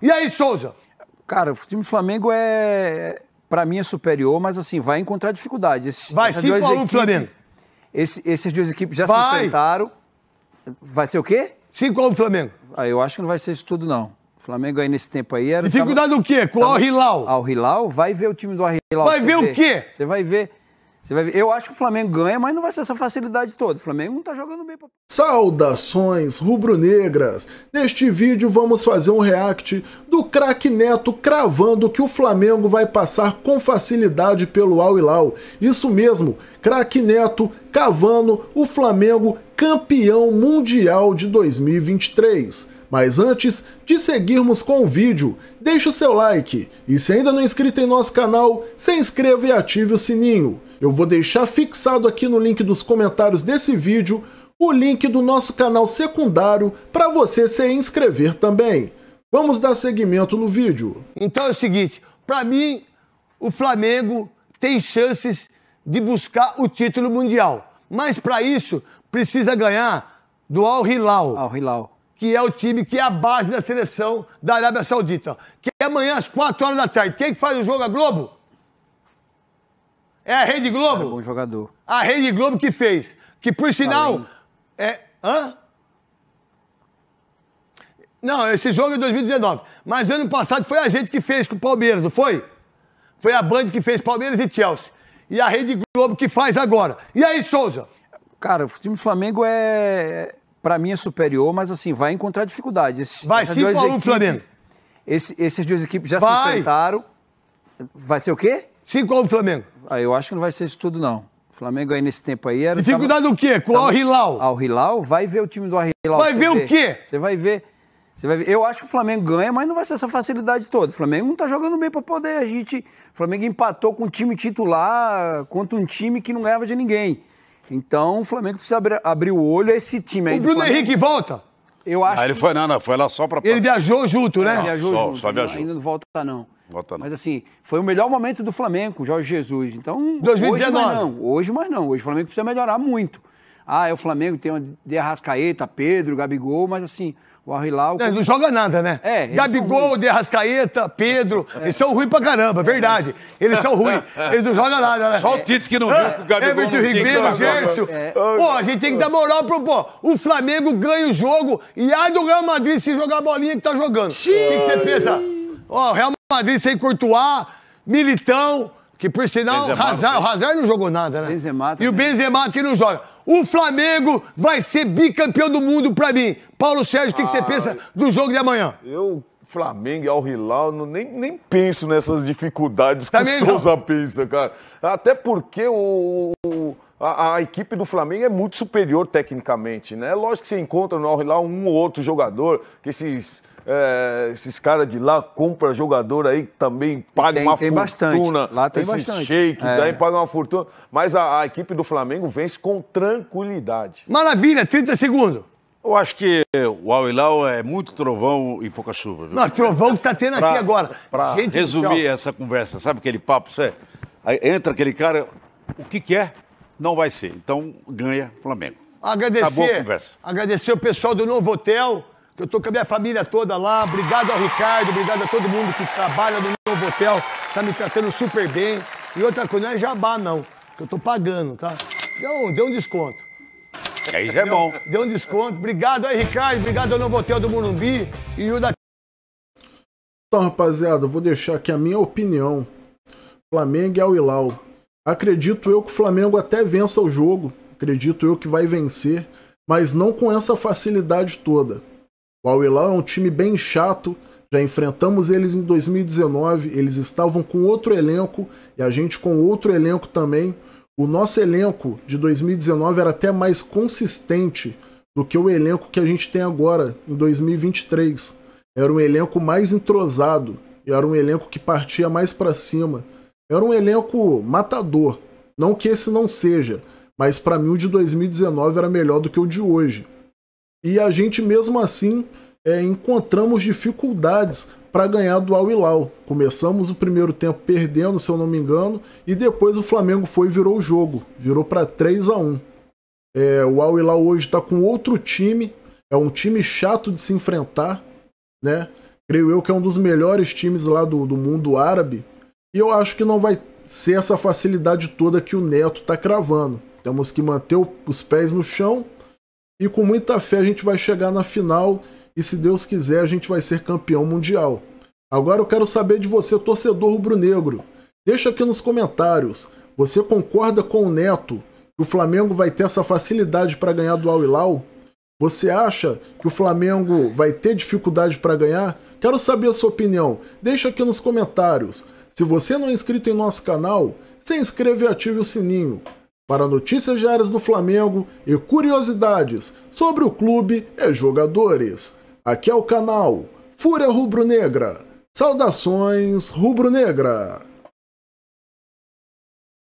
E aí, Souza? Cara, o time do Flamengo é, para mim, é superior, mas assim, vai encontrar dificuldade. vai 5 x 1 pro Flamengo. Esse, esses duas equipes já vai. se enfrentaram. Vai ser o quê? 5 x 1 pro Flamengo. Ah, eu acho que não vai ser isso tudo, não. O Flamengo aí nesse tempo aí era. Dificuldade tava, do quê? Com o Al Hilal. Al Hilal? Vai ver o time do Al Hilal. Vai ver o quê? Você vai ver. Você vai ver. Eu acho que o Flamengo ganha, mas não vai ser essa facilidade toda. O Flamengo não tá jogando bem. Saudações rubro-negras! Neste vídeo vamos fazer um react do craque Neto cravando que o Flamengo vai passar com facilidade pelo Al Hilal. Isso mesmo, craque Neto cavando o Flamengo campeão mundial de 2023. Mas antes de seguirmos com o vídeo, deixe o seu like e se ainda não é inscrito em nosso canal, se inscreva e ative o sininho. Eu vou deixar fixado aqui no link dos comentários desse vídeo o link do nosso canal secundário para você se inscrever também. Vamos dar seguimento no vídeo. Então é o seguinte, para mim o Flamengo tem chances de buscar o título mundial, mas para isso precisa ganhar do Al Hilal. Al Hilal que é o time que é a base da seleção da Arábia Saudita. Que é amanhã às 4 horas da tarde. Quem que faz o jogo? A Globo? É a Rede Globo? É um bom jogador. A Rede Globo que fez. Que, por tá sinal... É... Hã? Não, esse jogo é 2019. Mas ano passado foi a gente que fez com o Palmeiras, não foi? Foi a Band que fez Palmeiras e Chelsea. E a Rede Globo que faz agora. E aí, Souza? Cara, o time do Flamengo é, para mim é superior, mas assim, vai encontrar dificuldade. Esses, vai, 5 a 1 Flamengo. Esse, esses duas equipes já vai. se enfrentaram. Vai ser o quê? 5 a 1 Flamengo. Ah, eu acho que não vai ser isso tudo, não. O Flamengo aí nesse tempo aí era. Dificuldade tava, do quê? Com tava, o Arrilau. hilal Al-Hilal? Vai ver o time do Arrilau. Vai ver o quê? Você vai ver. Você vai ver. Eu acho que o Flamengo ganha, mas não vai ser essa facilidade toda. O Flamengo não tá jogando bem para poder. A gente. O Flamengo empatou com um time titular contra um time que não ganhava de ninguém. Então o Flamengo precisa abrir, abrir o olho a esse time aí. O Bruno Henrique volta? Eu acho. Ah, ele que... foi, não, não, foi lá só pra. Ele viajou junto, né? Não, viajou só, junto. Só viajou. Ainda não volta, não. Volta, não. Mas assim, foi o melhor momento do Flamengo, Jorge Jesus. Então. 2019. Hoje, mais não. Hoje, mais não. Hoje o Flamengo precisa melhorar muito. Ah, é o Flamengo, tem uma de Arrascaeta, Pedro, Gabigol, mas assim, o Arrilau Não, não, joga nada, né? É, Gabigol, de Arrascaeta, Pedro, é. eles são ruins pra caramba, verdade. Eles são ruins, eles não jogam nada, né? Só o Tite que não viu que o Gabigol Everton Ribeiro, Gerson... É. Pô, a gente tem que dar moral pro... Pô, o Flamengo ganha o jogo e ai do Real Madrid se jogar a bolinha que tá jogando. O que, que você pensa? Ó, o Real Madrid sem Courtois, Militão, que por sinal, Hazard, o Hazard não jogou nada, né? Benzema e o Benzema que não joga. O Flamengo vai ser bicampeão do mundo para mim. Paulo Sérgio, o que, ah, que, você pensa do jogo de amanhã? Eu, Flamengo e Al Hilal, nem, nem penso nessas dificuldades Também que o Souza não. pensa, cara. Até porque o, a, a, equipe do Flamengo é muito superior tecnicamente, né? Lógico que você encontra no Al Hilal um ou outro jogador que esses é, esses caras de lá compram jogador aí que também paga uma tem fortuna. Bastante. Lá tem esses bastante. shakes é. aí pagam uma fortuna. Mas a, a equipe do Flamengo vence com tranquilidade. Maravilha, 30 segundos. Eu acho que o Al-Hilal é muito trovão e pouca chuva. Viu? Não, trovão que tá tendo pra, aqui agora. Pra Gente resumir essa conversa, sabe aquele papo? Você, aí entra aquele cara, o que que é? Não vai ser. Então ganha Flamengo. Agradecer, Acabou a conversa. agradecer o pessoal do Novo Hotel. Eu tô com a minha família toda lá. Obrigado ao Ricardo, obrigado a todo mundo que trabalha no novo hotel. tá me tratando super bem. E outra coisa, não é jabá, não. Que eu tô pagando, tá? Deu, deu um desconto. Aí já é bom. Deu, um desconto. Obrigado aí, Ricardo. Obrigado ao novo hotel do Morumbi e o da. Então, rapaziada, eu vou deixar aqui a minha opinião. Flamengo e é Al Acredito eu que o Flamengo até vença o jogo. Acredito eu que vai vencer, mas não com essa facilidade toda. O Al é um time bem chato, já enfrentamos eles em 2019, eles estavam com outro elenco e a gente com outro elenco também. O nosso elenco de 2019 era até mais consistente do que o elenco que a gente tem agora, em 2023. Era um elenco mais entrosado, era um elenco que partia mais para cima. Era um elenco matador. Não que esse não seja, mas para mim o de 2019 era melhor do que o de hoje. E a gente, mesmo assim, é, encontramos dificuldades para ganhar do Al Hilal. Começamos o primeiro tempo perdendo, se eu não me engano, e depois o Flamengo foi e virou o jogo. Virou para 3 a 1 é, O Al Hilal hoje está com outro time. É um time chato de se enfrentar, né? Creio eu que é um dos melhores times lá do, do mundo árabe. E eu acho que não vai ser essa facilidade toda que o Neto está cravando. Temos que manter os pés no chão e com muita fé a gente vai chegar na final e se Deus quiser a gente vai ser campeão mundial. Agora eu quero saber de você, torcedor rubro-negro. Deixa aqui nos comentários. Você concorda com o Neto que o Flamengo vai ter essa facilidade para ganhar do Al Hilal? Você acha que o Flamengo vai ter dificuldade para ganhar? Quero saber a sua opinião. Deixa aqui nos comentários. Se você não é inscrito em nosso canal, se inscreva e ative o sininho. Para notícias diárias do Flamengo e curiosidades sobre o clube e jogadores. Aqui é o canal Fúria Rubro-Negra. Saudações Rubro-Negra!